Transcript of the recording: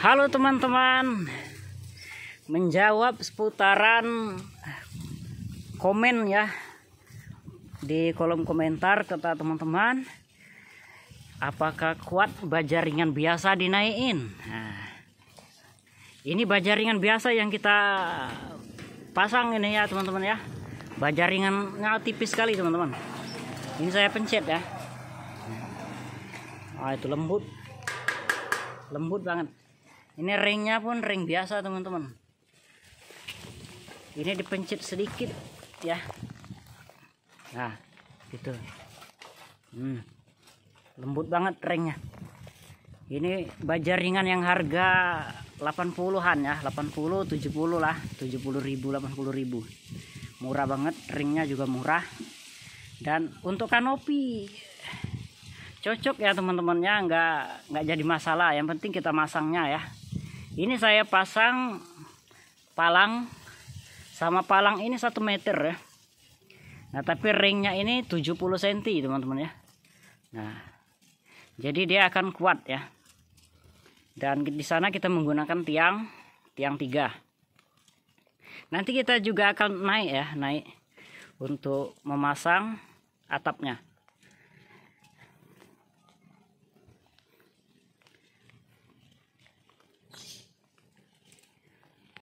Halo teman-teman Menjawab seputaran Komen ya Di kolom komentar Kata teman-teman Apakah kuat baja ringan biasa dinaikin nah, Ini baja ringan biasa yang kita Pasang ini ya teman-teman ya Baja ringannya tipis sekali teman-teman Ini saya pencet ya Ah itu lembut lembut banget ini ringnya pun ring biasa teman-teman ini dipencet sedikit ya nah gitu hmm, lembut banget ringnya ini baja ringan yang harga 80-an ya 80 70 lah 70 ribu 80 ribu murah banget ringnya juga murah dan untuk kanopi cocok ya teman-temannya nggak nggak jadi masalah yang penting kita masangnya ya ini saya pasang palang sama palang ini satu meter ya nah tapi ringnya ini 70 cm teman-teman ya nah jadi dia akan kuat ya dan di sana kita menggunakan tiang tiang tiga nanti kita juga akan naik ya naik untuk memasang atapnya